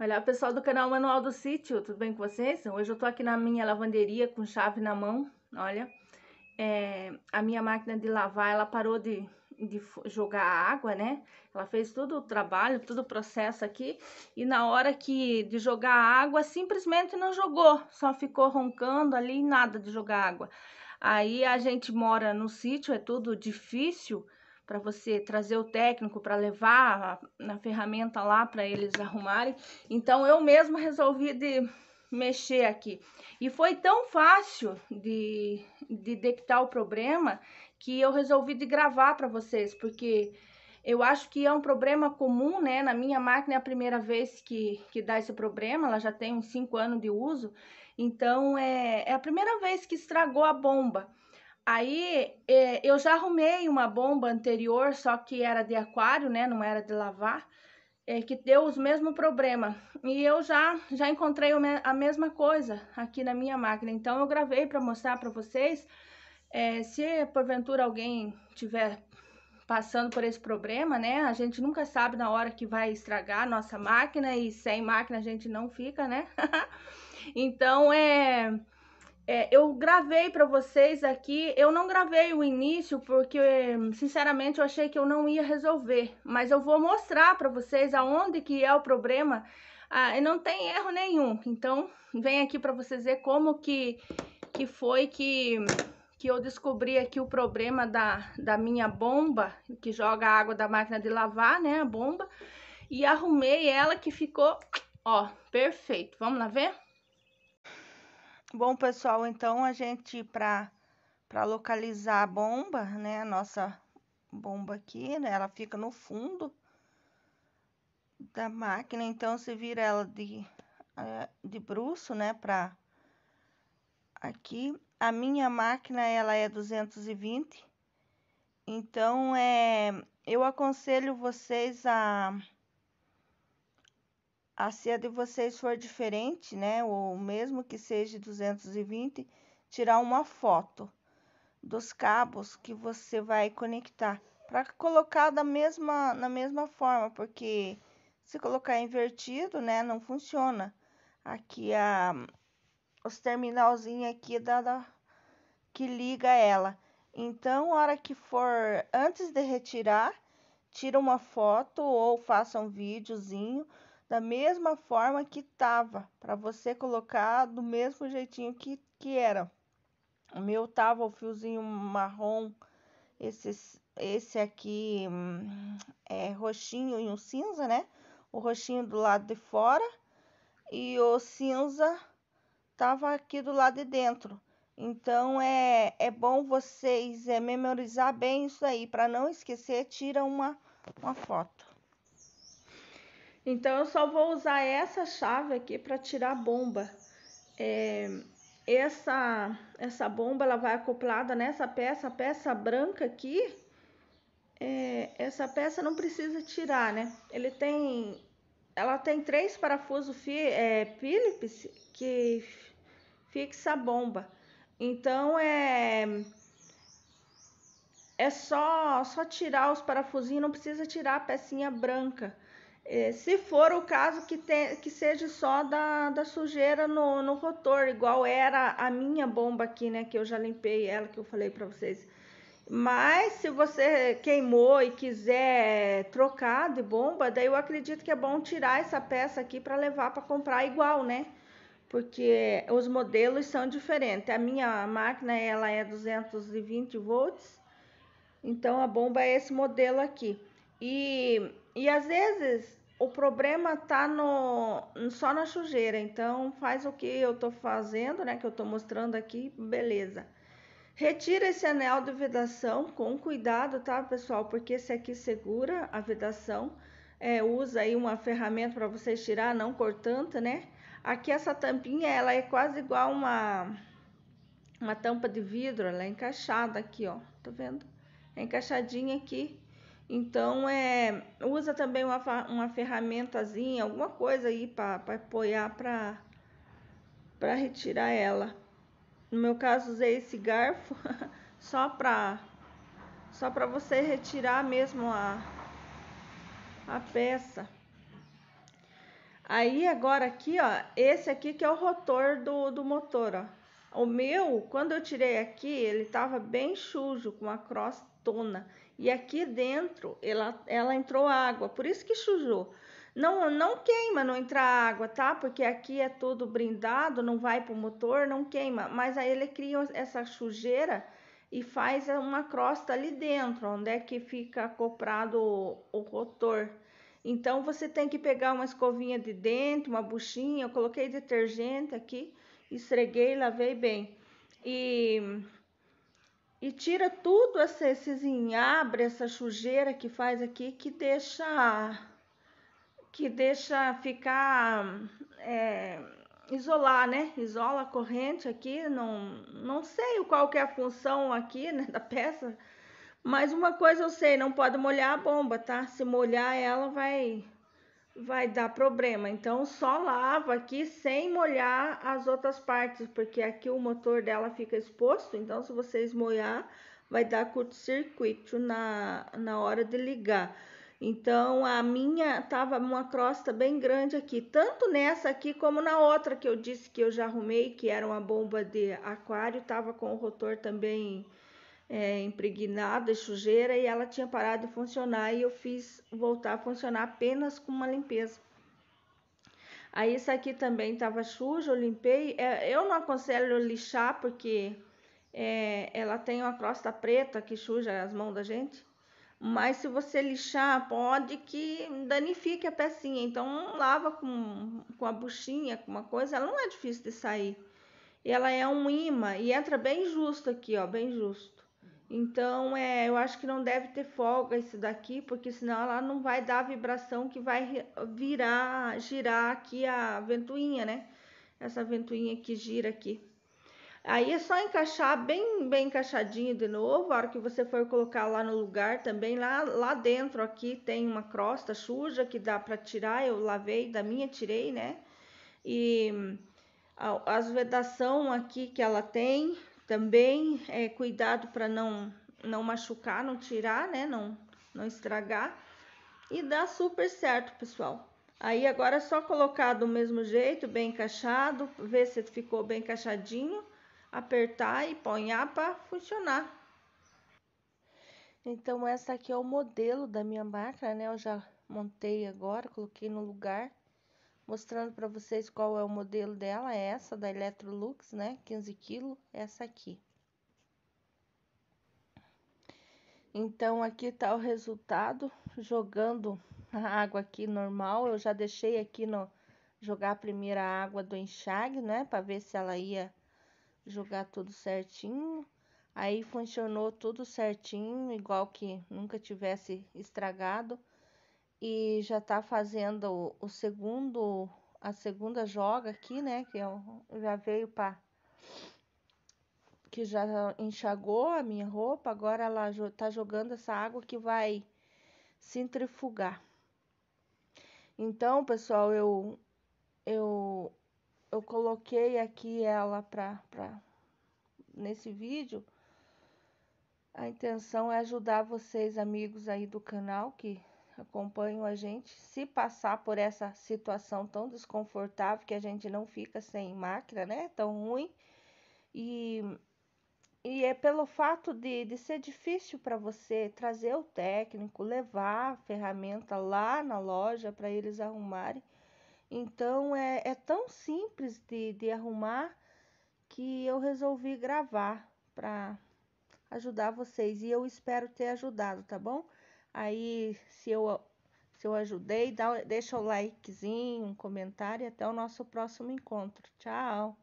Olá pessoal do canal Manual do Sítio, tudo bem com vocês? Hoje eu tô aqui na minha lavanderia com chave na mão, olha. É, a minha máquina de lavar, ela parou de, de jogar água, né? Ela fez todo o trabalho, todo o processo aqui. E na hora que de jogar água, simplesmente não jogou. Só ficou roncando ali e nada de jogar água. Aí a gente mora no sítio, é tudo difícil para você trazer o técnico para levar na ferramenta lá para eles arrumarem. Então eu mesma resolvi de mexer aqui. E foi tão fácil de, de detectar o problema que eu resolvi de gravar para vocês, porque eu acho que é um problema comum, né? Na minha máquina é a primeira vez que, que dá esse problema, ela já tem uns 5 anos de uso, então é, é a primeira vez que estragou a bomba. Aí é, eu já arrumei uma bomba anterior, só que era de aquário, né? Não era de lavar, é, que deu os mesmos problemas. E eu já já encontrei a mesma coisa aqui na minha máquina. Então eu gravei para mostrar para vocês. É, se porventura alguém tiver passando por esse problema, né? A gente nunca sabe na hora que vai estragar a nossa máquina e sem máquina a gente não fica, né? então é é, eu gravei para vocês aqui, eu não gravei o início porque, sinceramente, eu achei que eu não ia resolver, mas eu vou mostrar para vocês aonde que é o problema ah, não tem erro nenhum. Então, vem aqui para vocês ver como que, que foi que, que eu descobri aqui o problema da, da minha bomba, que joga a água da máquina de lavar, né, a bomba, e arrumei ela que ficou, ó, perfeito. Vamos lá ver? Bom, pessoal, então a gente para para localizar a bomba, né, a nossa bomba aqui, né, ela fica no fundo da máquina, então se vira ela de é, de bruxo, né, para aqui. A minha máquina ela é 220. Então, é, eu aconselho vocês a a se a de vocês for diferente, né, ou mesmo que seja 220, tirar uma foto dos cabos que você vai conectar para colocar da mesma na mesma forma, porque se colocar invertido, né, não funciona. Aqui a os terminalzinhos aqui da, da que liga ela. Então, a hora que for antes de retirar, tira uma foto ou faça um videozinho da mesma forma que tava, para você colocar do mesmo jeitinho que, que era. O meu tava o fiozinho marrom, esse, esse aqui hum, é roxinho e um cinza, né? O roxinho do lado de fora e o cinza tava aqui do lado de dentro. Então é, é bom vocês é, memorizar bem isso aí para não esquecer. Tira uma, uma foto. Então, eu só vou usar essa chave aqui para tirar a bomba. É, essa, essa bomba ela vai acoplada nessa peça, a peça branca aqui. É, essa peça não precisa tirar, né? Ele tem, ela tem três parafusos fi, é, Phillips que fixa a bomba. Então, é é só só tirar os parafusinhos, não precisa tirar a pecinha branca. É, se for o caso que, te, que seja só da, da sujeira no, no rotor, igual era a minha bomba aqui, né? Que eu já limpei ela, que eu falei para vocês. Mas se você queimou e quiser trocar de bomba, daí eu acredito que é bom tirar essa peça aqui para levar para comprar igual, né? Porque os modelos são diferentes. A minha máquina ela é 220 volts, então a bomba é esse modelo aqui. E e às vezes o problema tá no, só na sujeira. Então faz o que eu tô fazendo, né? Que eu tô mostrando aqui, beleza. Retira esse anel de vedação com cuidado, tá, pessoal? Porque esse aqui segura a vedação. É, usa aí uma ferramenta para você tirar, não cortando, né? Aqui essa tampinha, ela é quase igual uma uma tampa de vidro, ela é encaixada aqui, ó. Tá vendo? É encaixadinha aqui então, é, usa também uma, uma ferramentazinha, alguma coisa aí para apoiar para retirar ela. No meu caso, usei esse garfo só para só para você retirar mesmo a, a peça. Aí agora aqui, ó, esse aqui que é o rotor do, do motor, ó. O meu, quando eu tirei aqui, ele estava bem sujo, com uma tona. E aqui dentro, ela, ela entrou água, por isso que sujou. Não, não queima, não entrar água, tá? Porque aqui é todo brindado, não vai para o motor, não queima. Mas aí ele cria essa sujeira e faz uma crosta ali dentro, onde é que fica acoprado o, o rotor. Então, você tem que pegar uma escovinha de dente, uma buchinha, eu coloquei detergente aqui esfreguei, lavei bem. E, e tira tudo essa, esses inhabre, essa sujeira que faz aqui, que deixa, que deixa ficar, é, isolar, né? Isola a corrente aqui, não, não sei qual que é a função aqui, né, da peça, mas uma coisa eu sei, não pode molhar a bomba, tá? Se molhar ela vai vai dar problema. Então, só lava aqui sem molhar as outras partes, porque aqui o motor dela fica exposto. Então, se vocês molhar, vai dar curto-circuito na, na hora de ligar. Então, a minha tava uma crosta bem grande aqui, tanto nessa aqui como na outra que eu disse que eu já arrumei, que era uma bomba de aquário, tava com o rotor também é, impregnada de sujeira e ela tinha parado de funcionar e eu fiz voltar a funcionar apenas com uma limpeza. Aí isso aqui também estava sujo, eu limpei. É, eu não aconselho lixar porque é, ela tem uma crosta preta que suja as mãos da gente. Mas se você lixar, pode que danifique a pecinha. Então lava com, com a buchinha, com uma coisa, ela não é difícil de sair. Ela é um imã e entra bem justo aqui, ó, bem justo. Então, é, eu acho que não deve ter folga isso daqui, porque senão ela não vai dar a vibração que vai virar, girar aqui a ventoinha, né? Essa ventoinha que gira aqui. Aí é só encaixar bem, bem encaixadinho de novo, a hora que você for colocar lá no lugar também. Lá, lá dentro aqui tem uma crosta suja que dá para tirar, eu lavei, da minha tirei, né? E as vedação aqui que ela tem, também é, cuidado para não, não machucar, não tirar, né? Não, não estragar. E dá super certo, pessoal. Aí agora é só colocar do mesmo jeito, bem encaixado, ver se ficou bem encaixadinho, apertar e ponhar para funcionar. Então, essa aqui é o modelo da minha máquina, né? Eu já montei agora, coloquei no lugar mostrando para vocês qual é o modelo dela, é essa da Electrolux, né, 15 kg, essa aqui. Então, aqui tá o resultado, jogando a água aqui normal, eu já deixei aqui no, jogar a primeira água do enxague, né, para ver se ela ia jogar tudo certinho. Aí funcionou tudo certinho, igual que nunca tivesse estragado e já está fazendo o, segundo, a segunda joga aqui, né? Que eu, é já veio para que já enxagou a minha roupa, agora ela está jogando essa água que vai centrifugar. Então, pessoal, eu eu eu coloquei aqui ela para nesse vídeo. A intenção é ajudar vocês, amigos aí do canal, que acompanham a gente. Se passar por essa situação tão desconfortável que a gente não fica sem máquina, né? Tão ruim. E, e é pelo fato de, de ser difícil para você trazer o técnico, levar a ferramenta lá na loja para eles arrumarem. Então é, é tão simples de, de arrumar que eu resolvi gravar para ajudar vocês e eu espero ter ajudado, tá bom? aí se eu, se eu ajudei, dá, deixa o likezinho, um comentário e até o nosso próximo encontro. Tchau!